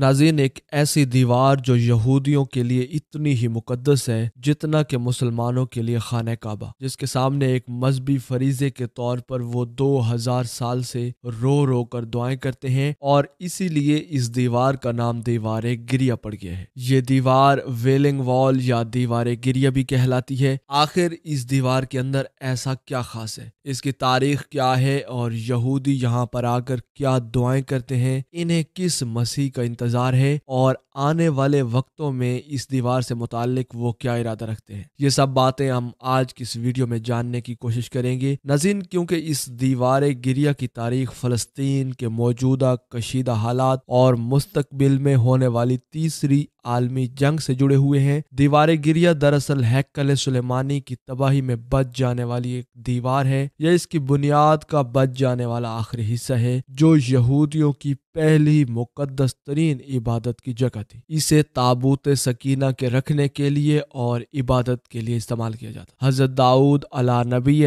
नाजीन एक ऐसी दीवार जो यहूदियों के लिए इतनी ही मुकदस है जितना के मुसलमानों के लिए खान काबा जिसके सामने एक मजहबी फरीजे के तौर पर वो दो हजार साल से रो रो कर दुआएं करते हैं और इसीलिए इस दीवार का नाम दीवार गिरिया पड़ गया है ये दीवार वेलिंग वॉल या दीवार गिरिया भी कहलाती है आखिर इस दीवार के अंदर ऐसा क्या खास है इसकी तारीख क्या है और यहूदी यहाँ पर आकर क्या दुआएं करते हैं इन्हें किस मसीह का इंतज़ार है और आने वाले वक्तों में इस दीवार से मुतालिक वो क्या इरादा रखते हैं ये सब बातें हम आज की इस वीडियो में जानने की कोशिश करेंगे नजीन क्योंकि इस दीवार गिरिया की तारीख फलस्तीन के मौजूदा कशीदा हालात और मुस्तबिल में होने वाली तीसरी आलमी जंग से जुड़े हुए हैं दीवार गिरिया दरअसल हैकल सुलेमानी की तबाही में बच जाने वाली एक दीवार है यह इसकी बुनियाद का बच जाने वाला आखिरी हिस्सा है जो यहूदियों की पहली मुकदस तरीन इबादत की जगह थी इसे ताबूत सकीना के रखने के लिए और इबादत के लिए इस्तेमाल किया जाता हजरत दाऊद अला नबी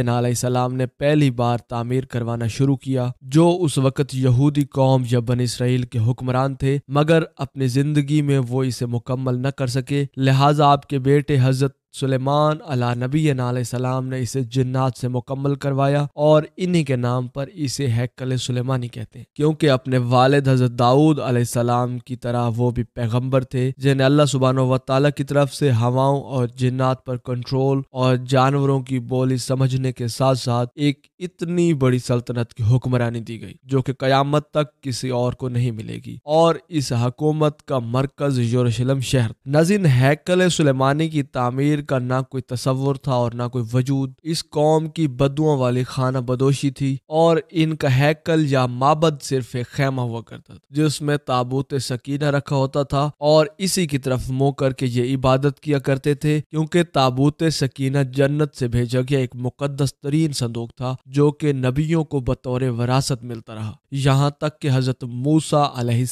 सलाम ने पहली बार तामीर करवाना शुरू किया जो उस वक्त यहूदी कौम या बन इसराइल के हुक्मरान थे मगर अपनी जिंदगी में वो इसे इसे मुकम्मल न कर सके लिहाजा आपके बेटे हजरत सुलेमान अला नबी सलाम ने इसे जन्नात से मुकम्मल करवाया और इन्हीं के नाम पर इसे हैकल सुलेमानी कहते हैं क्योंकि अपने वालद हजरत दाऊद सलाम की तरह वो भी पैगम्बर थे जिन्हें अल्लाह सुबहान वाली की तरफ से हवाओं और जिन्नात पर कंट्रोल और जानवरों की बोली समझने के साथ साथ एक इतनी बड़ी सल्तनत की हुक्मरानी दी गई जो कि कयामत तक किसी और को नहीं मिलेगी और इस हकूमत का मरकज यरूशलेम शहर नजीन हैकल सुलेमानी की तामीर का ना कोई तस्वर था और ना कोई वजूद इस कौम की बदुआ वाली खाना बदोशी थी और इनका हैकल या माबद सिर्फ एक खेमा हुआ करता था जिसमें ताबूत सकीना रखा होता था और इसी की तरफ मुंह करके ये इबादत किया करते थे क्योंकि ताबूत सकीना जन्नत से भेजा गया एक मुकदस तरीन संदूक था जो कि नबियों को बतौर वरासत मिलता रहा यहाँ तक कि हजरत मूसा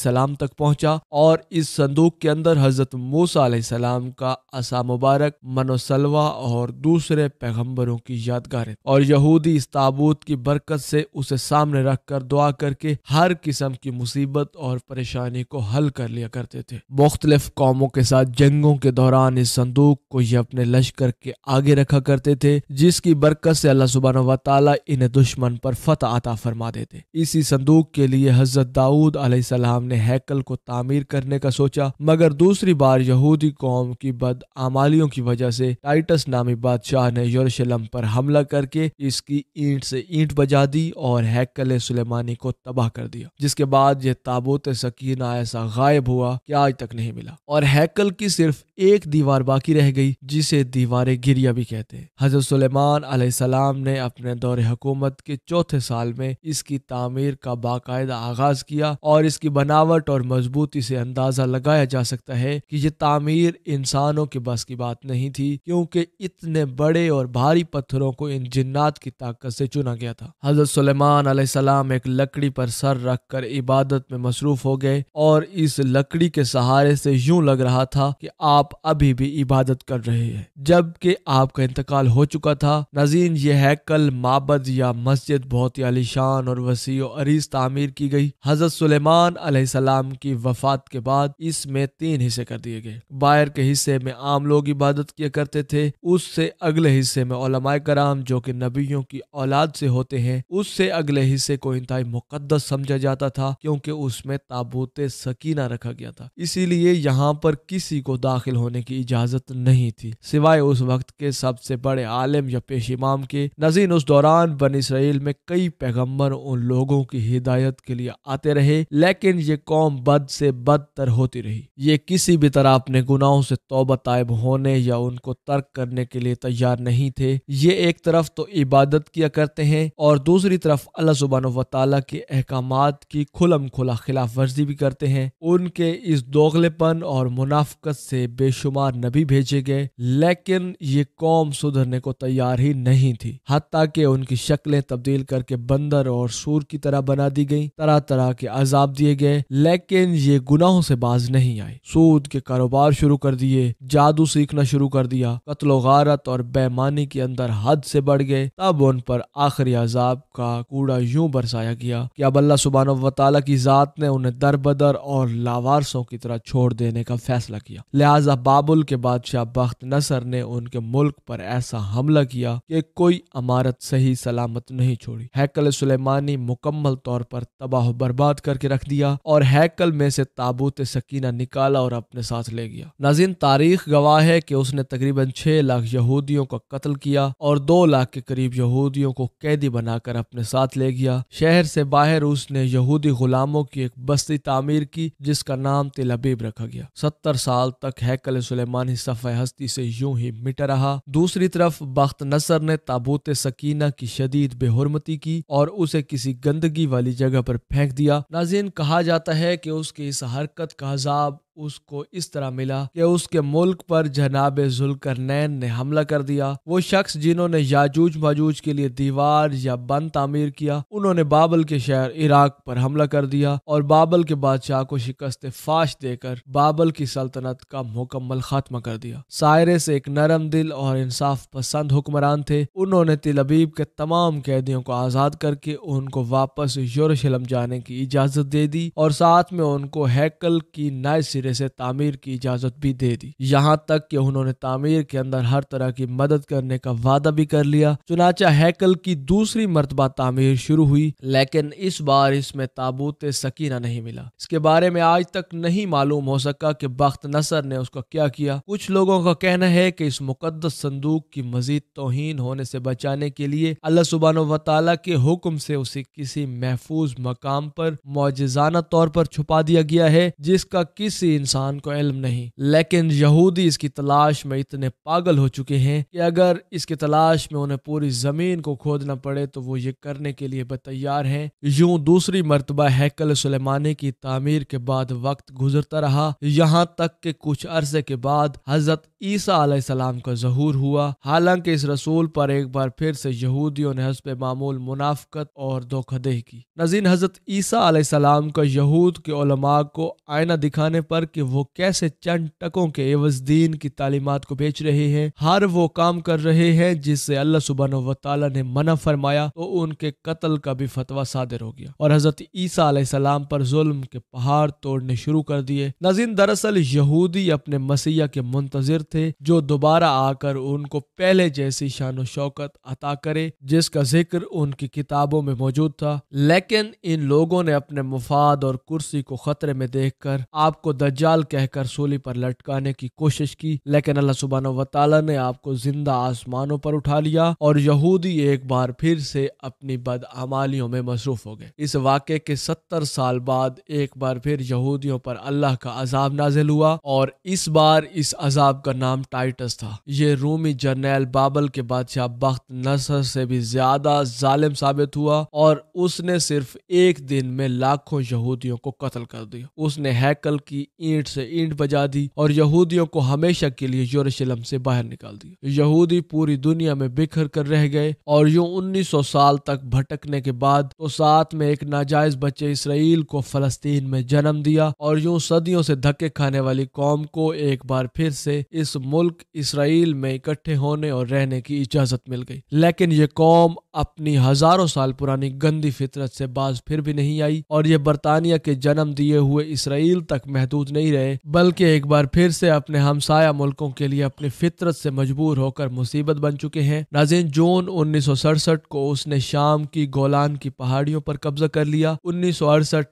सलाम तक पहुंचा और इस संदूक के अंदर हजरत मूसा सलाम का असा मुबारक व सलवा और दूसरे पैगंबरों की यादगारें और यहूदी इस ताबूत की बरकत से उसे सामने रखकर दुआ करके हर किस्म की मुसीबत और परेशानी को हल कर लिया करते थे मुख्तलिफ कौमों के साथ जंगों के दौरान इस संदूक को ये अपने लश्कर के आगे रखा करते थे जिसकी बरकत से अल्लाह सुबहान व इन्हें दुश्मन पर फतह आता फरमा देते इसी संदूक के लिए हजरत दाऊद अलैहिस्सलाम ने हैकल को तामीर करने का सोचा मगर दूसरी बार यहूदी कौम की बद आमालियों की वजह से टाइटस नामी बादशाह ने यरूशलेम पर हमला करके इसकी ईंट से ईंट बजा दी और हैकल सुलेमानी को तबाह कर दिया जिसके बाद यह ताबूत सकीना ऐसा गायब हुआ कि आज तक नहीं मिला और हैकल की सिर्फ एक दीवार बाकी रह गई जिसे दीवार गिरिया भी कहते हैं हजरत सुलेमान सलाम ने अपने दौर हुकूमत के चौथे साल में इसकी तामीर का बाकायदा आगाज किया और इसकी बनावट और मजबूती से अंदाजा लगाया जा सकता है कि ये तामीर इंसानों के बस की बात नहीं थी क्योंकि इतने बड़े और भारी पत्थरों को इन जिन्नात की ताकत से चुना गया था हजरत सलेमान सलाम एक लकड़ी पर सर रख कर इबादत में मसरूफ हो गए और इस लकड़ी के सहारे से यूं लग रहा था कि आप अभी भी इबादत कर रहे हैं जबकि आपका इंतकाल हो चुका था नजीन है हैकल माबद या मस्जिद बहुत ही आलिशान और वसी अरीज तामीर की गई हजरत सुलेमान सलाम की वफात के बाद इसमें तीन हिस्से कर दिए गए बाहर के हिस्से में आम लोग इबादत किया किया करते थे उससे अगले हिस्से में ओलमाय कराम जो कि नबियों की औलाद से होते हैं उससे अगले हिस्से को इंतहाई मुकदस समझा जाता था क्योंकि उसमें ताबूत सकीना रखा गया था इसीलिए यहाँ पर किसी को दाखिल होने की इजाजत नहीं थी सिवाय उस वक्त के सबसे बड़े आलिम या पेश इमाम के नजीन उस दौरान बन इसराइल में कई पैगम्बर उन लोगों की हिदायत के लिए आते रहे लेकिन ये कौम बद से बदतर होती रही ये किसी भी तरह अपने गुनाहों से तोबा तायब होने या उनको तर्क करने के लिए तैयार नहीं थे ये एक तरफ तो इबादत किया करते हैं और दूसरी तरफ अल्लाह सुबहान वाली के अहकाम की खुलम खुला खिलाफ वर्जी भी करते हैं उनके इस दोगलेपन और मुनाफकत से बेशुमार नबी भेजे गए लेकिन ये कौम सुधरने को तैयार ही नहीं थी हती के उनकी शक्लें तब्दील करके बंदर और सूर की तरह बना दी गई तरह तरह के अजाब दिए गए लेकिन ये गुनाहों से बाज नहीं आए सूद के कारोबार शुरू कर दिए जादू सीखना शुरू कर कर दिया कत्लो गारत और बेमानी के अंदर हद से बढ़ गए तब उन पर आखिरी अजाब का कूड़ा यूं बरसाया गया कि अब अल्लाह सुबान वाली की जात ने उन्हें दरबदर और लावारसों की तरह छोड़ देने का फैसला किया लिहाजा बाबुल के बादशाह बख्त नसर ने उनके मुल्क पर ऐसा हमला किया कि कोई अमारत सही सलामत नहीं छोड़ी हैकल सुलेमानी मुकम्मल तौर पर तबाह बर्बाद करके रख दिया और हैकल में से ताबूत सकीना निकाला और अपने साथ ले गया नाजिन तारीख गवाह है कि उसने तकरीबन छह लाख यहूदियों का कत्ल किया और दो लाख के करीब यहूदियों को कैदी बनाकर अपने साथ ले गया शहर से बाहर उसने यहूदी गुलामों की एक बस्ती तामीर की जिसका नाम तिल अबीब रखा गया सत्तर साल तक हैकल सुलेमानी सफ़े हस्ती से यूं ही मिट रहा दूसरी तरफ बख्त नसर ने ताबूत सकीना की शदीद बेहरमती की और उसे किसी गंदगी वाली जगह पर फेंक दिया नाजीन कहा जाता है कि उसकी इस हरकत का अजाब उसको इस तरह मिला कि उसके मुल्क पर जनाब जुलकरनैन ने हमला कर दिया वो शख्स जिन्होंने याजूज मजूज के लिए दीवार या बंद तामीर किया उन्होंने बाबल के शहर इराक पर हमला कर दिया और बाबल के बादशाह को शिकस्त फाश देकर बाबल की सल्तनत का मुकम्मल खात्मा कर दिया सायरे से एक नरम दिल और इंसाफ पसंद हुक्मरान थे उन्होंने तिलबीब के तमाम कैदियों को आज़ाद करके उनको वापस यरूशलम जाने की इजाज़त दे दी और साथ में उनको हैकल की नए सिरे से तामीर की इजाज़त भी दे दी यहाँ तक कि उन्होंने तामीर के अंदर हर तरह की मदद करने का वादा भी कर लिया चुनाचा हैकल की दूसरी मरतबा तामीर शुरू हुई लेकिन इस बार इसमें ताबूत सकीना नहीं मिला इसके बारे में आज तक नहीं मालूम हो सका कि बख्त नसर ने उसका क्या किया कुछ लोगों का कहना है कि इस मुकदस संदूक की मजीद तोहन होने से बचाने के लिए अल्लाह सुबहान वाली के हुक्म से उसे किसी महफूज मकाम पर मुजाना तौर पर छुपा दिया गया है जिसका किसी किसी इंसान को इल्म नहीं लेकिन यहूदी इसकी तलाश में इतने पागल हो चुके हैं कि अगर इसकी तलाश में उन्हें पूरी जमीन को खोदना पड़े तो वो ये करने के लिए बतैयार हैं यूं दूसरी मरतबा हैकल सुलेमानी की तामीर के बाद वक्त गुजरता रहा यहाँ तक के कुछ अरसे के बाद हजरत ईसा सलाम का जहूर हुआ हालांकि इस रसूल पर एक बार फिर से यहूदियों ने हसब मामूल मुनाफकत और धोखादेही की नजीन हजरत ईसा सलाम का यहूद के उलमा को आयना दिखाने पर पर कि वो कैसे चंद टकों के एवज दीन की तालीमत को बेच रहे हैं हर वो काम कर रहे हैं जिससे अल्लाह सुबहान वाली ने मना फरमाया तो उनके कत्ल का भी फतवा सादिर हो गया और हजरत ईसा सलाम पर जुल्म के पहाड़ तोड़ने शुरू कर दिए नजीन दरअसल यहूदी अपने मसीहा के मुंतजर थे जो दोबारा आकर उनको पहले जैसी शान शौकत अता करे जिसका जिक्र उनकी किताबों में मौजूद था लेकिन इन लोगों ने अपने मुफाद और कुर्सी को खतरे में देखकर आपको दज दज्जाल कहकर सोली पर लटकाने की कोशिश की लेकिन अल्लाह सुबहान वाली ने आपको जिंदा आसमानों पर उठा लिया और यहूदी एक बार फिर से अपनी बदअमालियों में मसरूफ हो गए इस वाक्य के सत्तर साल बाद एक बार फिर यहूदियों पर अल्लाह का अजाब नाजिल हुआ और इस बार इस अजाब का नाम टाइटस था ये रूमी जर्नैल बाबल के बादशाह बख्त नसर से भी ज्यादा जालिम साबित हुआ और उसने सिर्फ एक दिन में लाखों यहूदियों को कत्ल कर दिया उसने हैकल की ईंट से ईंट बजा दी और यहूदियों को हमेशा के लिए यरूशलेम से बाहर निकाल दिया यहूदी पूरी दुनिया में बिखर कर रह गए और यूं 1900 साल तक भटकने के बाद तो साथ में एक नाजायज बच्चे इसराइल को फलस्तीन में जन्म दिया और यूं सदियों से धक्के खाने वाली कौम को एक बार फिर से इस मुल्क इसराइल में इकट्ठे होने और रहने की इजाजत मिल गई लेकिन ये कौम अपनी हजारों साल पुरानी गंदी फितरत से बाज फिर भी नहीं आई और ये बरतानिया के जन्म दिए हुए इसराइल तक महदूद महफूज नहीं रहे बल्कि एक बार फिर से अपने हमसाया मुल्कों के लिए अपनी फितरत से मजबूर होकर मुसीबत बन चुके हैं नाजिन जून उन्नीस सौ सड़सठ को उसने शाम की गोलान की पहाड़ियों पर कब्जा कर लिया उन्नीस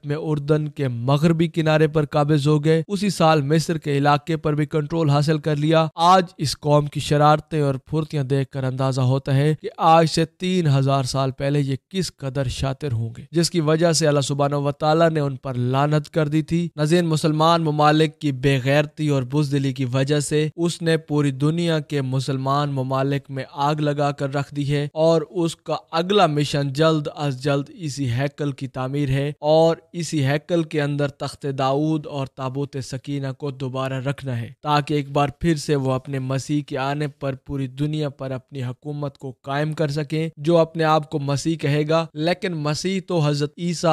में उर्दन के मगरबी किनारे पर काबिज हो गए उसी साल मिस्र के इलाके पर भी कंट्रोल हासिल कर लिया आज इस कौम की शरारतें और फुर्तियां कर अंदाजा होता है की आज से तीन हजार साल पहले ये किस कदर शातिर होंगे जिसकी वजह से अला सुबहान वाली ने उन पर लानत कर दी थी नजीन मुसलमान ममालिक की बेगैरती और बुजदिली की वजह से उसने पूरी दुनिया के मुसलमान ममालिक में आग लगा कर रख दी है और उसका अगला मिशन जल्द अज जल्द इसी हैकल की तामीर है और इसी हैकल के अंदर तख्त दाऊद और ताबूत सकीना को दोबारा रखना है ताकि एक बार फिर से वो अपने मसीह के आने पर पूरी दुनिया पर अपनी हुकूमत को कायम कर सके जो अपने आप को मसीह कहेगा लेकिन मसीह तो हजरत ईसा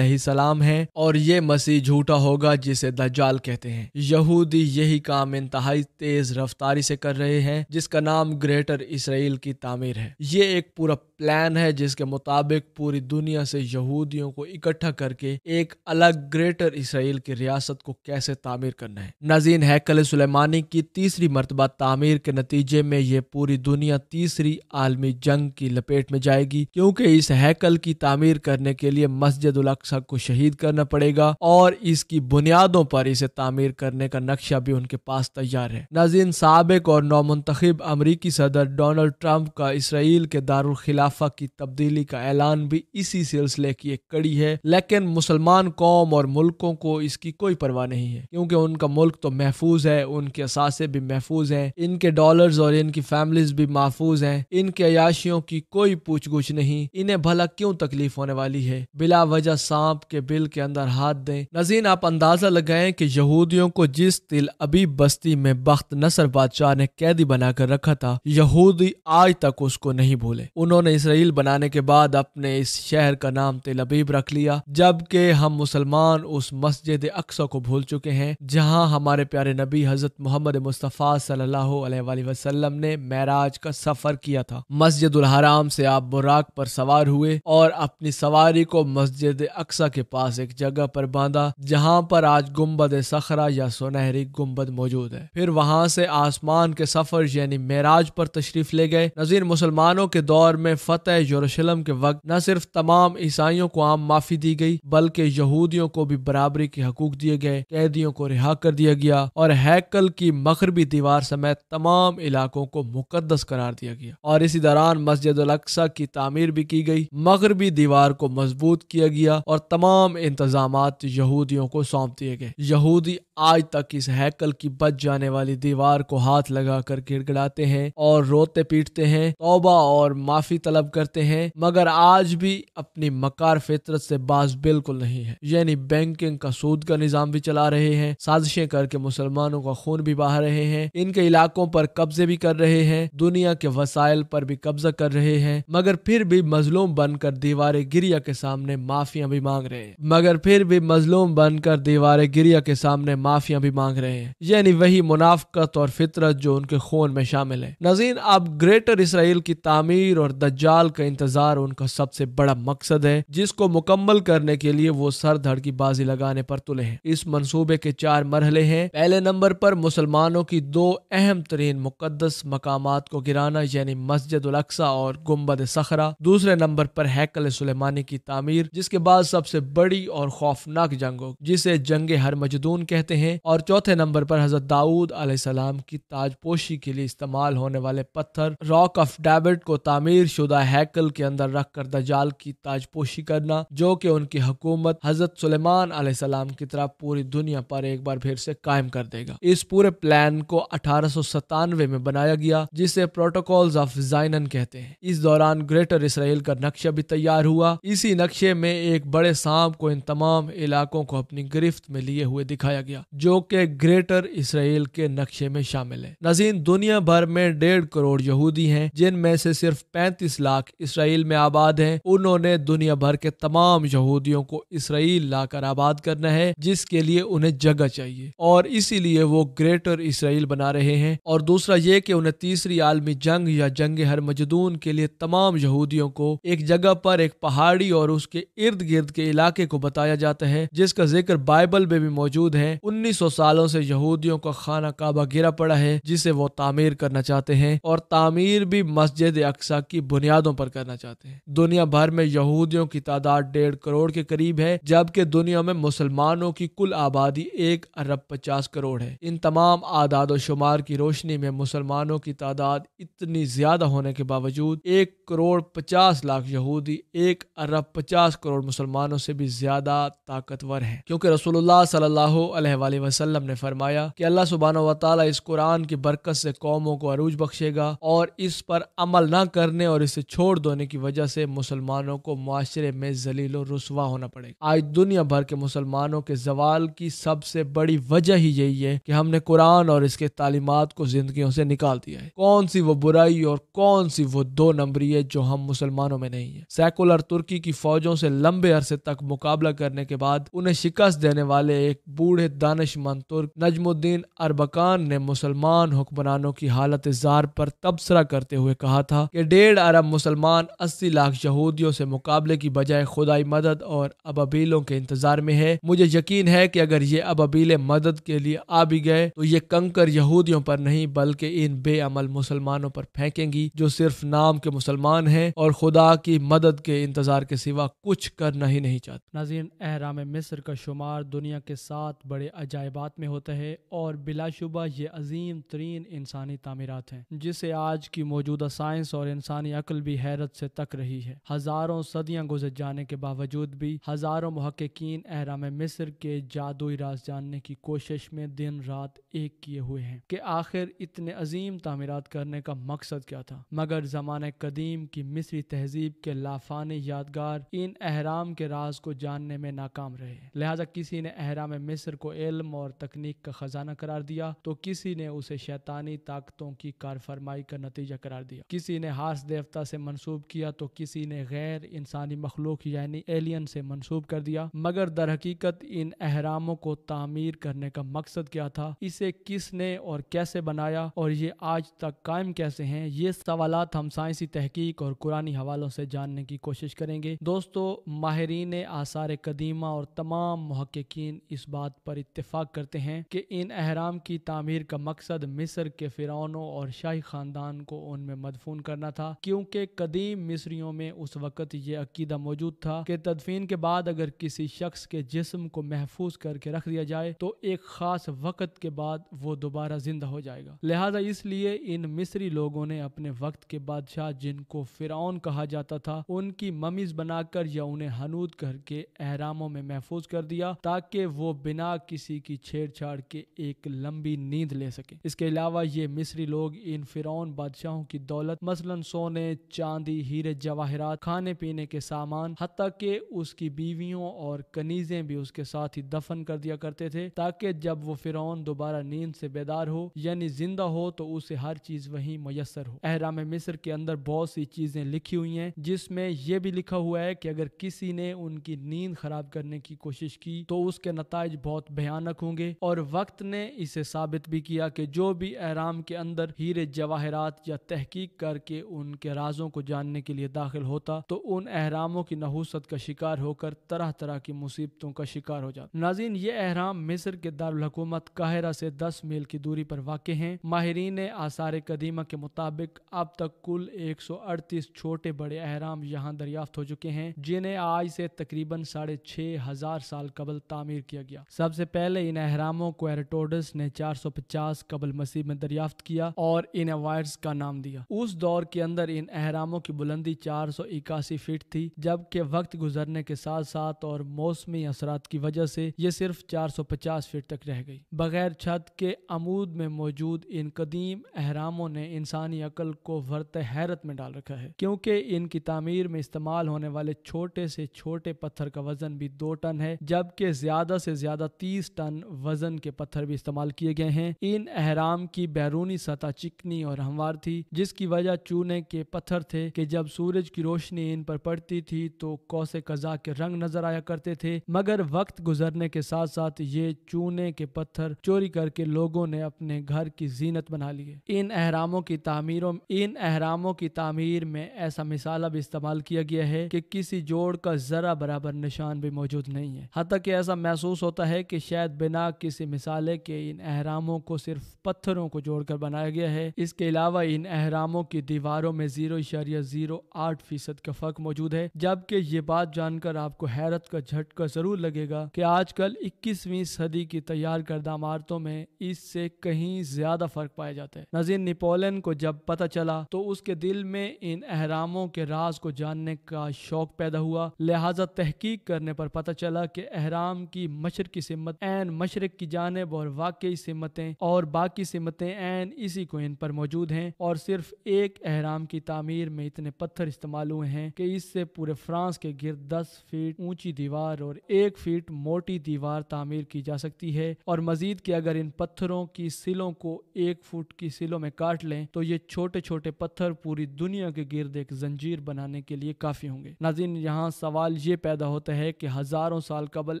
सलाम है और ये मसीह झूठा होगा जिसे दज्जाल इस्तेमाल कहते हैं यहूदी यही काम इंतहाई तेज रफ्तारी से कर रहे हैं जिसका नाम ग्रेटर इसराइल की तामीर है ये एक पूरा प्लान है जिसके मुताबिक पूरी दुनिया से यहूदियों को इकट्ठा करके एक अलग ग्रेटर इसराइल की रियासत को कैसे तामीर करना है नजीन हैकल सुलेमानी की तीसरी मरतबा तामीर के नतीजे में यह पूरी दुनिया तीसरी आलमी जंग की लपेट में जाएगी क्योंकि इस हैकल की तामीर करने के लिए मस्जिद अक्सा को शहीद करना पड़ेगा और इसकी बुनियादों पर इसे तामीर करने का नक्शा भी उनके पास तैयार है नजीन सबक और नौमंतखब अमरीकी सदर डोनल्ड ट्रंप का इसराइल के खिलाफ खिलाफा की तब्दीली का ऐलान भी इसी सिलसिले की एक कड़ी है लेकिन मुसलमान कौम और मुल्कों को इसकी कोई परवाह नहीं है क्योंकि उनका मुल्क तो महफूज है उनके असासे भी महफूज हैं इनके डॉलर्स और इनकी फैमिलीज भी महफूज हैं इनके अयाशियों की कोई पूछ गुछ नहीं इन्हें भला क्यों तकलीफ होने वाली है बिला वजह सांप के बिल के अंदर हाथ दें नजीन आप अंदाजा लगाएं कि यहूदियों को जिस तिल अभी बस्ती में बख्त नसर बादशाह ने कैदी बनाकर रखा था यहूदी आज तक उसको नहीं भूले उन्होंने इसराइल बनाने के बाद अपने इस शहर का नाम तेल अबीब रख लिया जबकि हम मुसलमान उस मस्जिद अक्सा को भूल चुके हैं जहाँ हमारे प्यारे नबी हजरत मोहम्मद मुस्तफ़ा सल्लल्लाहु अलैहि वसल्लम ने मेराज का सफर किया था मस्जिद हराम से आप बुराक पर सवार हुए और अपनी सवारी को मस्जिद अक्सा के पास एक जगह पर बांधा जहाँ पर आज गुम्बद सखरा या सुनहरी गुम्बद मौजूद है फिर वहाँ से आसमान के सफर यानी मेराज पर तशरीफ ले गए नजीर मुसलमानों के दौर में फ़तह यरूशलेम के वक्त न सिर्फ तमाम ईसाइयों को आम माफ़ी दी गई बल्कि यहूदियों को भी बराबरी के हकूक दिए गए कैदियों को रिहा कर दिया गया और हैकल की मगरबी दीवार समेत तमाम इलाकों को मुकदस करार दिया गया और इसी दौरान मस्जिद अक्सा की तमीर भी की गई मगरबी दीवार को मजबूत किया गया और तमाम इंतजाम यहूदियों को सौंप दिए गए यहूदी आज तक इस हैकल की बच जाने वाली दीवार को हाथ लगा कर गिड़गिड़ाते हैं और रोते पीटते हैं तोबा और माफी तला तलब करते हैं मगर आज भी अपनी मकार फितरत से बाज बिल्कुल नहीं है यानी बैंकिंग का सूद का निजाम भी चला रहे हैं साजिशें करके मुसलमानों का खून भी बहा रहे हैं इनके इलाकों पर कब्जे भी कर रहे हैं दुनिया के वसाइल पर भी कब्जा कर रहे हैं मगर फिर भी मजलूम बनकर दीवार गिरिया के सामने माफिया भी मांग रहे हैं मगर फिर भी मजलूम बनकर दीवार गिरिया के सामने माफिया भी मांग रहे हैं यानी वही मुनाफ्त और फितरत जो उनके खून में शामिल है नजीन आप ग्रेटर इसराइल की तामीर और दज जाल का इंतजार उनका सबसे बड़ा मकसद है जिसको मुकम्मल करने के लिए वो सर धड़ की बाजी लगाने पर तुले हैं इस मंसूबे के चार मरहले हैं पहले नंबर पर मुसलमानों की दो अहम तरीन मुकदस मकाम को गिराना यानी मस्जिद अक्सा और गुम्बद सखरा दूसरे नंबर पर हैकल सुलेमानी की तामीर जिसके बाद सबसे बड़ी और खौफनाक जंग हो जिसे जंग हर मजदून कहते हैं और चौथे नंबर पर हजरत दाऊद सलाम की ताजपोशी के लिए इस्तेमाल होने वाले पत्थर रॉक ऑफ डेबिट को तामीर शुदा हैकल के अंदर रख कर दजाल की ताजपोशी करना जो कि उनकी हुकूमत हजरत सुलेमान सलाम की तरह पूरी दुनिया पर एक बार फिर से कायम कर देगा इस पूरे प्लान को अठारह में बनाया गया जिसे प्रोटोकॉल ऑफ जाइन कहते हैं इस दौरान ग्रेटर इसराइल का नक्शा भी तैयार हुआ इसी नक्शे में एक बड़े सांप को इन तमाम इलाकों को अपनी गिरफ्त में लिए हुए दिखाया गया जो कि ग्रेटर इसराइल के नक्शे में शामिल है नजीन दुनिया भर में डेढ़ करोड़ यहूदी हैं जिनमें से सिर्फ पैंतीस लाख इसराइल में आबाद हैं उन्होंने दुनिया भर के तमाम यहूदियों को इसराइल लाकर आबाद करना है जिसके लिए उन्हें जगह चाहिए और इसीलिए वो ग्रेटर इसराइल बना रहे हैं और दूसरा ये कि उन्हें तीसरी आलमी जंग या जंग हर मजदून के लिए तमाम यहूदियों को एक जगह पर एक पहाड़ी और उसके इर्द गिर्द के इलाके को बताया जाता है जिसका जिक्र बाइबल में भी मौजूद है सौ सालों से यहूदियों का खाना काबा गिरा पड़ा है जिसे वो तामीर करना चाहते हैं और तामीर भी मस्जिद अक्सा की बुनियाद बुनियादों पर करना चाहते हैं दुनिया भर में यहूदियों की तादाद डेढ़ करोड़ के करीब है जबकि दुनिया में मुसलमानों की कुल आबादी एक अरब पचास करोड़ है इन तमाम आदाद और शुमार की रोशनी में मुसलमानों की तादाद इतनी ज्यादा होने के बावजूद एक करोड़ पचास लाख यहूदी एक अरब पचास करोड़ मुसलमानों से भी ज्यादा ताकतवर है क्योंकि रसूलुल्लाह सल्लल्लाहु अलैहि वसल्लम ने फरमाया कि अल्लाह सुबहान व ताला इस कुरान की बरकत से कौमों को अरूज बख्शेगा और इस पर अमल न करने और इसे छोड़ देने की वजह से मुसलमानों को माशरे में जलीलो रसवा होना पड़ेगा आज दुनिया भर के मुसलमानों के जवाल की सबसे बड़ी वजह ही यही है की हमने कुरान और इसके तालीमत को जिंदगी से निकाल दिया है कौन सी वो बुराई और कौन सी वो दो नंबरी है जो हम मुसलमानों में नहीं है सेकुलर तुर्की की फौजों से लंबे अरसे तक मुकाबला करने के बाद उन्हें शिकस्त देने वाले एक बूढ़े दानशमंद तुर्क नजमुद्दीन अरबकान ने मुसलमान हुक्मरानों की हालत जार पर तबसरा करते हुए कहा था कि डेढ़ अरब मुसलमान अस्सी लाख यहूदियों से मुकाबले की बजाय खुदाई मदद और अबीलों के इंतजार में है मुझे यकीन है की अगर ये अबाबीले मदद के लिए आ भी गए तो ये कंकर यहूदियों पर नहीं बल्कि इन बेअमल मुसलमानों पर फेंकेंगी जो सिर्फ नाम के मुसलमान हैं और खुदा की मदद के इंतजार के सिवा कुछ करना ही नहीं चाहते नाजीन अहराम मिस्र का शुमार दुनिया के साथ बड़े अजायबात में होता है और बिलाशुबा ये अजीम तरीन इंसानी तमीरत है जिसे आज की मौजूदा साइंस और इंसानी अकल अक्ल भी हैरत से तक रही है हजारों सदियां गुजर जाने के बावजूद भी हजारों महक्कीन एहराम मिस्र के जादुई राज जानने की कोशिश में दिन रात एक किए हुए हैं कि आखिर इतने अजीम तमीरत करने का मकसद क्या था मगर जमाने कदीम की मिस्री तहजीब के लाफाने यादगार इन अहराम के राज को जानने में नाकाम रहे लिहाजा किसी ने अहराम मिस्र को इल्म और तकनीक का खजाना करार दिया तो किसी ने उसे शैतानी ताकतों की कारफरमाई का नतीजा करार दिया किसी ने हास देवता ताला से मनसूब किया तो किसी ने गैर इंसानी मखलूक यानी एलियन से मनसूब कर दिया मगर दर हकीकत इन अहरामों को तामीर करने का मकसद क्या था इसे किसने और कैसे बनाया और ये आज तक कायम कैसे है ये सवाल हम साइंसी तहकीक और कुरानी हवालों से जानने की कोशिश करेंगे दोस्तों माहरीन आसार कदीमा और तमाम महक्कीन इस बात पर इतफाक करते हैं कि इन अहराम की तामीर का मकसद मिस्र के फिरौनों और शाही खानदान को उनमें मदफून करना था क्योंकि के कदीम मिस्रियों में उस वक़्त ये अकीदा मौजूद था कि तदफीन के बाद अगर किसी शख्स के जिस्म को महफूज करके रख दिया जाए तो एक ख़ास वक़्त के बाद वो दोबारा ज़िंदा हो जाएगा लिहाजा इसलिए इन मिस्री लोगों ने अपने वक्त के बादशाह जिनको फ़िरौन कहा जाता था उनकी ममीज बनाकर या उन्हें हनूद करके अहरामों में महफूज कर दिया ताकि वो बिना किसी की छेड़छाड़ के एक लंबी नींद ले सके इसके अलावा ये मिस्री लोग इन फिरौन बादशाहों की दौलत मसलन सोने चांदी हीरे जवाहरात खाने पीने के सामान हती के उसकी बीवियों और कनीजें भी उसके साथ ही दफन कर दिया करते थे ताकि जब वो फिरौन दोबारा नींद से बेदार हो यानी जिंदा हो तो उसे हर चीज वहीं मैसर हो अहराम मिस्र के अंदर बहुत सी चीजें लिखी हुई हैं जिसमें यह भी लिखा हुआ है कि अगर किसी ने उनकी नींद खराब करने की कोशिश की तो उसके नतज बहुत भयानक होंगे और वक्त ने इसे साबित भी किया कि जो भी अहराम के अंदर हीरे जवाहरात या तहकीक करके उनके राज राजों को जानने के लिए दाखिल होता तो उन अहरामों की नहूसत का शिकार होकर तरह तरह की मुसीबतों का शिकार हो जाता नाजीन ये अहराम मिस्र के दारकूमत काहिरा से दस मील की दूरी पर वाक़ है माहरीन आसार कदीमा के मुताबिक अब तक कुल एक सौ अड़तीस छोटे बड़े अहराम यहाँ दरियाफ्त हो चुके हैं जिन्हें आज से तकरीबन साढ़े छह हजार साल कबल तामीर किया गया सबसे पहले इन अहरामों को एरटोडस ने चार सौ पचास कबल मसीह में दरियाफ्त किया और इन्हें वायर्स का नाम दिया उस दौर के अंदर इन अहरामों की बुलंदी चार सौ इक्यासी फीट थी जबकि वक्त गुजरने के साथ साथ और मौसमी असरात की वजह से ये सिर्फ चार सौ पचास फीट तक रह गई बगैर छत के अमूद में मौजूद इन कदीम अहरामों ने इंसानी अकल को वरत हैरत में डाल रखा है क्योंकि इनकी तामीर में इस्तेमाल होने वाले छोटे से छोटे पत्थर का वजन भी दो टन है जबकि ज्यादा से ज्यादा तीस टन वजन के पत्थर भी इस्तेमाल किए गए हैं इन अहराम की बैरूनी सतह चिकनी और हमवार थी जिसकी वजह चूने के पत्थर पत्थर थे कि जब सूरज की रोशनी इन पर पड़ती थी तो कौसे कजा के रंग नजर आया करते थे मगर वक्त गुजरने के साथ साथ ये चूने के पत्थर चोरी करके लोगों ने अपने घर की जीनत बना लिए इन अहरामों की तामीरों इन अहरामों की तामीर में ऐसा मिसाल अब इस्तेमाल किया गया है कि किसी जोड़ का जरा बराबर निशान भी मौजूद नहीं है हती कि ऐसा महसूस होता है कि शायद बिना किसी मिसाले के इन अहरामों को सिर्फ पत्थरों को जोड़कर बनाया गया है इसके अलावा इन अहरामों की दीवारों में जीरो जीरो इशारिया जीरो आठ फीसद का फर्क मौजूद है जबकि ये बात जानकर आपको हैरत का झटका जरूर लगेगा कि आजकल 21वीं सदी की तैयार करदा इमारतों में इससे कहीं ज्यादा फर्क पाया जाता है नजीर निपोलियन को जब पता चला तो उसके दिल में इन अहरामों के राज को जानने का शौक पैदा हुआ लिहाजा तहकीक करने पर पता चला कि अहराम की मशर की सिमत एन मशरक की जानब और वाकई सिमतें और बाकी सिमतें एन इसी को इन पर मौजूद हैं और सिर्फ एक अहराम की तामीर तामीर में इतने पत्थर इस्तेमाल हुए हैं कि इससे पूरे फ्रांस के गिर दस फीट ऊंची दीवार और एक फीट मोटी दीवार तामीर की जा सकती है और मजीद की अगर इन पत्थरों की सिलों को एक फुट की सिलों में काट लें तो ये छोटे छोटे पत्थर पूरी दुनिया के गिरद एक जंजीर बनाने के लिए काफी होंगे नाजिन यहाँ सवाल ये पैदा होता है कि हजारों साल कबल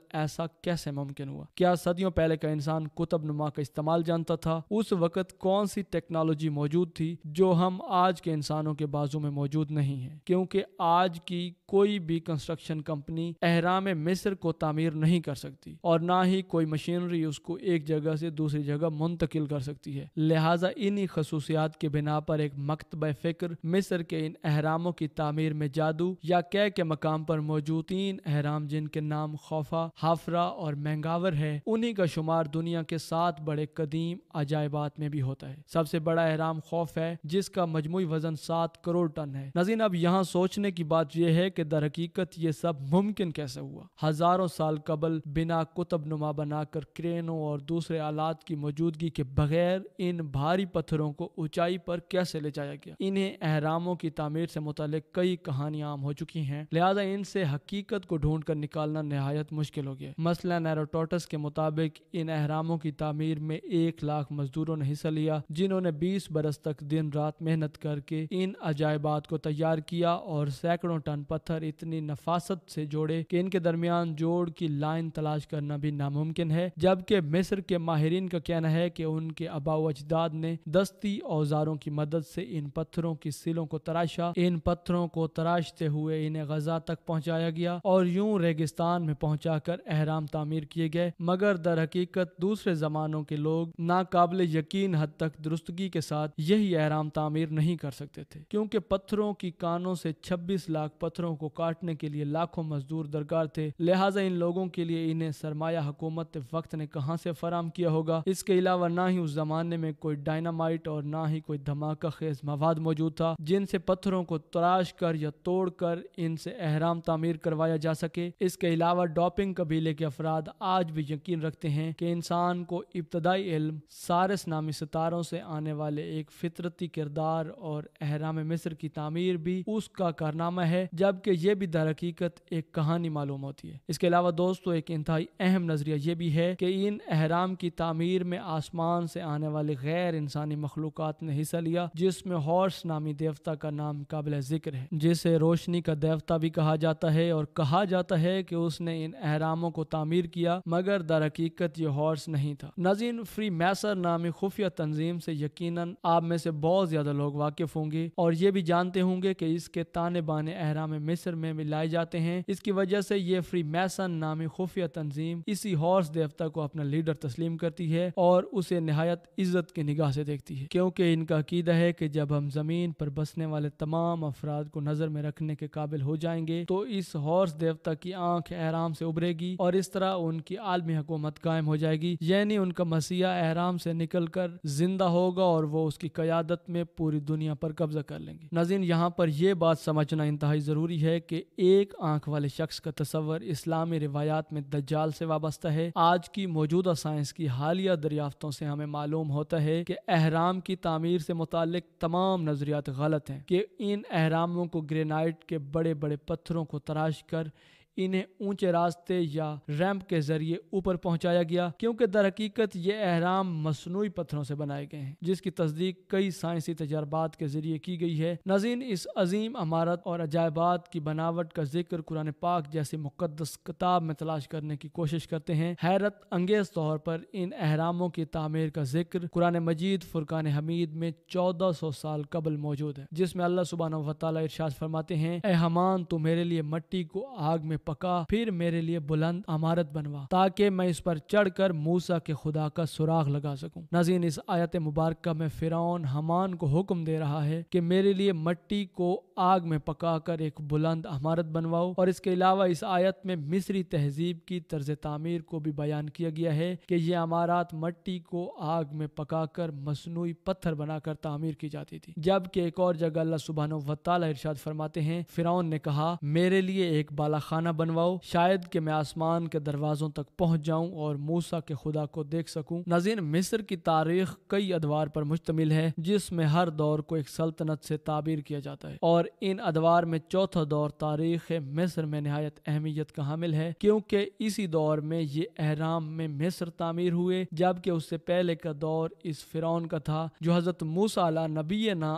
ऐसा कैसे मुमकिन हुआ क्या सदियों पहले का इंसान कुतब नुमा का इस्तेमाल जानता था उस वक्त कौन सी टेक्नोलॉजी मौजूद थी जो हम आज के इंसानों के बाजू में मौजूद नहीं है क्योंकि आज की कोई भी कंस्ट्रक्शन कंपनी अहराम मिस्र को तामीर नहीं कर सकती और ना ही कोई मशीनरी उसको एक जगह से दूसरी जगह मुंतकिल कर सकती है लिहाजा इन्हीं खसूसियात के बिना पर एक मकतब फिक्र मिस्र के इन अहरामों की तामीर में जादू या कै के मकाम पर मौजूद तीन अहराम जिनके नाम खौफा हाफरा और महंगावर है उन्हीं का शुमार दुनिया के सात बड़े कदीम अजायबात में भी होता है सबसे बड़ा अहराम खौफ है जिसका मजमू वजन सात करोड़ टन है नजीन अब यहाँ सोचने की बात यह है कि कि दर हकीकत ये सब मुमकिन कैसे हुआ हजारों साल कबल बिना कुतब नुमा बनाकर क्रेनों और दूसरे आलात की मौजूदगी के बगैर इन भारी पत्थरों को ऊंचाई पर कैसे ले जाया गया इन्हें अहरामों की तमीर से मुतल कई कहानियां आम हो चुकी हैं लिहाजा इनसे हकीकत को ढूंढ कर निकालना नहायत मुश्किल हो गया मसला एरोटोटस के मुताबिक इन अहरामों की तमीर में एक लाख मजदूरों ने हिस्सा लिया जिन्होंने बीस बरस तक दिन रात मेहनत करके इन अजायबात को तैयार किया और सैकड़ों टन पत्थर पत्थर इतनी नफासत से जोड़े कि इनके दरमियान जोड़ की लाइन तलाश करना भी नामुमकिन है जबकि मिस्र के माहरीन का कहना है कि उनके आबा अजदाद ने दस्ती औजारों की मदद से इन पत्थरों की सिलों को तराशा इन पत्थरों को तराशते हुए इन्हें गजा तक पहुँचाया गया और यूं रेगिस्तान में पहुँचा कर अहराम तामीर किए गए मगर दर हकीकत दूसरे जमानों के लोग नाकबिल यकीन हद तक दुरुस्तगी के साथ यही अहराम तामीर नहीं कर सकते थे क्योंकि पत्थरों की कानों से छब्बीस लाख पत्थरों गाछों को काटने के लिए लाखों मजदूर दरकार थे लिहाजा इन लोगों के लिए इन्हें सरमाया हुकूमत वक्त ने कहाँ से फराम किया होगा इसके अलावा ना ही उस जमाने में कोई डायनामाइट और ना ही कोई धमाका खेज मवाद मौजूद था जिनसे पत्थरों को तराश कर या तोड़ कर इनसे अहराम तमीर करवाया जा सके इसके अलावा डॉपिंग कबीले के अफराद आज भी यकीन रखते हैं कि इंसान को इब्तदाई इल्म सारस नामी सितारों से आने वाले एक फितरती किरदार और अहराम मिस्र की तमीर भी उसका कारनामा है जब जबकि यह भी दर हकीकत एक कहानी मालूम होती है इसके अलावा दोस्तों एक इंतहाई अहम नज़रिया ये भी है कि इन अहराम की तमीर में आसमान से आने वाले गैर इंसानी मखलूक ने हिस्सा लिया जिसमें हॉर्स नामी देवता का नाम काबिल जिक्र है जिसे रोशनी का देवता भी कहा जाता है और कहा जाता है कि उसने इन अहरामों को तामीर किया मगर दर हकीकत ये हॉर्स नहीं था नजीन फ्री मैसर नामी खुफिया तंजीम से यकीन आप में से बहुत ज्यादा लोग वाकिफ होंगे और ये भी जानते होंगे कि इसके ताने बाने अहराम मिस्र में भी लाए जाते हैं इसकी वजह से ये फ्री मैसन नामी खुफिया तंजीम इसी हॉर्स देवता को अपना लीडर तस्लीम करती है और उसे नहायत इज्जत की निगाह से देखती है क्योंकि इनका अकीदा है कि जब हम जमीन पर बसने वाले तमाम अफराद को नजर में रखने के काबिल हो जाएंगे तो इस हॉर्स देवता की आंख आराम से उभरेगी और इस तरह उनकी आलमी हुकूमत कायम हो जाएगी यानी उनका मसीहा आराम से निकल कर जिंदा होगा और वो उसकी क्यादत में पूरी दुनिया पर कब्जा कर लेंगे नजीन यहाँ पर यह बात समझना इंतहाई जरूरी है है कि एक आंख वाले शख्स का तस्वर इस्लामी रिवायात में दज्जाल से वाबस्ता है आज की मौजूदा साइंस की हालिया दरियाफ्तों से हमें मालूम होता है कि अहराम की तमीर से मुतक तमाम नज़रियात गलत हैं कि इन अहरामों को ग्रेनाइट के बड़े बड़े पत्थरों को तराश कर इन्हें ऊंचे रास्ते या रैंप के जरिए ऊपर पहुंचाया गया क्योंकि हकीकत ये अहराम मसनू पत्थरों से बनाए गए हैं जिसकी तस्दीक कई साइंसी तजर्बात के जरिए की गई है नजीन इस अजीम अमारत और अजायबात की बनावट का जिक्र कुरान पाक जैसी मुकदस किताब में तलाश करने की कोशिश करते हैं हैरत अंगेज तौर पर इन अहरामों की तामीर का जिक्र कुरान मजीद फुरकान हमीद में चौदह सौ साल कबल मौजूद है जिसमे अल्लाह सुबहान वाली इर्शाद फरमाते हैं ए हमान तो मेरे लिए मट्टी को आग में पका फिर मेरे लिए बुलंद अमारत बनवा ताकि मैं इस पर चढ़कर मूसा के खुदा का सुराग लगा सकूं नजीन इस आयत मुबारक में फिरौन हमान को हुक्म दे रहा है कि मेरे लिए मट्टी को आग में पकाकर एक बुलंद अमारत बनवाओ और इसके अलावा इस आयत में मिस्री तहजीब की तर्ज तामीर को भी बयान किया गया है कि ये अमारात मट्टी को आग में पकाकर मसनू पत्थर बनाकर तामीर की जाती थी जबकि एक और जगह अल्लाह सुबहान वाली फरमाते हैं फिरौन ने कहा मेरे लिए एक बाला खाना बनवाओ शायद कि मैं आसमान के दरवाजों तक पहुंच जाऊं और मूसा के खुदा को देख सकूं नाजिन मिस्र की तारीख कई अदवार पर मुश्तमिल है जिसमें हर दौर को एक सल्तनत से ताबीर किया जाता है और इन अदवार में चौथा दौर तारीख मिस्र में नहायत अहमियत का हामिल है क्योंकि इसी दौर में ये अहराम में मिस्र तामीर हुए जबकि उससे पहले का दौर इस फिरौन का था जो हजरत मूसा नबी ना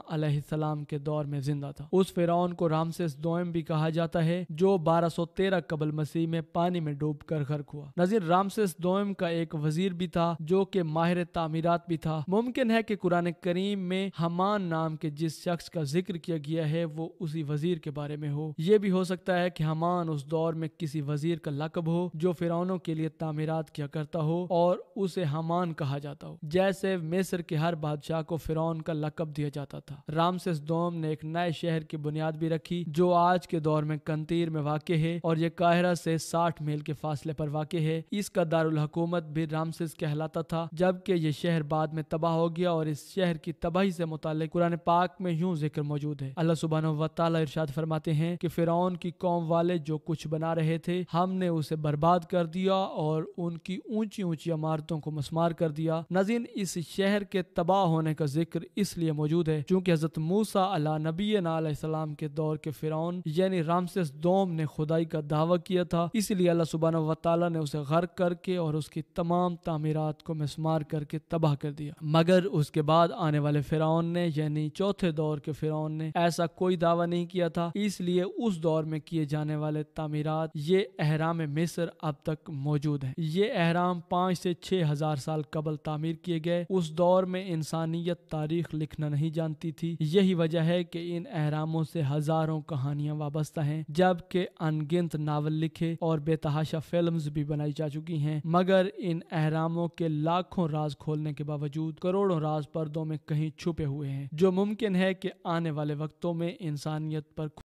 के दौर में जिंदा था उस फिरौन को रामसेस दोयम भी कहा जाता है जो बारह सौ तेरह कबल मसीह में पानी में डूब कर गर्क हुआ नजीर रामसेस दोम का एक वजीर भी था जो के माहिर तामीरत भी था मुमकिन है कि कुरान करीम में हमान नाम के जिस शख्स का जिक्र किया गया है वो उसी वजीर के बारे में हो ये भी हो सकता है कि हमान उस दौर में किसी वजीर का लकब हो जो फिरौनों के लिए तामीरत किया करता हो और उसे हमान कहा जाता हो जैसे मिस्र के हर बादशाह को फिरौन का लकब दिया जाता था रामसेस दोम ने एक नए शहर की बुनियाद भी रखी जो आज के दौर में कंतीर में वाक़ है और और ये काहिरा से 60 मील के फासले पर वाक़ है इसका दारुल हकूमत भी रामसिस कहलाता था जबकि ये शहर बाद में तबाह हो गया और इस शहर की तबाही से मुतल कुरान पाक में यूँ जिक्र मौजूद है अल्लाह सुबहान वाली फरमाते हैं कि फिरौन की कौम वाले जो कुछ बना रहे थे हमने उसे बर्बाद कर दिया और उनकी ऊंची ऊंची इमारतों को मसमार कर दिया नजीन इस शहर के तबाह होने का जिक्र इसलिए मौजूद है चूंकि हजरत मूसा अला नबी नाम के दौर के फिरौन यानी रामसेस दोम ने खुदाई का दावा किया था इसलिए अल्लाह सुबहाना वाली ने उसे गर्क करके और उसकी तमाम तमीरत को मिसमार करके तबाह कर दिया मगर उसके बाद आने वाले फिरौन ने यानी चौथे दौर के फिरौन ने ऐसा कोई दावा नहीं किया था इसलिए उस दौर में किए जाने वाले तमीरत ये अहराम मिस्र अब तक मौजूद है ये अहराम पाँच से छह हजार साल कबल तामीर किए गए उस दौर में इंसानियत तारीख लिखना नहीं जानती थी यही वजह है कि इन अहरामों से हजारों कहानियां वाबस्ता हैं जबकि अनगिनत नावल लिखे और बेतहाशा फिल्म भी बनाई जा चुकी हैं मगर इन अहरामों के लाखों राज खोलने के बावजूद करोड़ों राज पर्दों में कहीं छुपे हुए हैं जो मुमकिन है कि आने वाले वक्तों में इंसानियत पर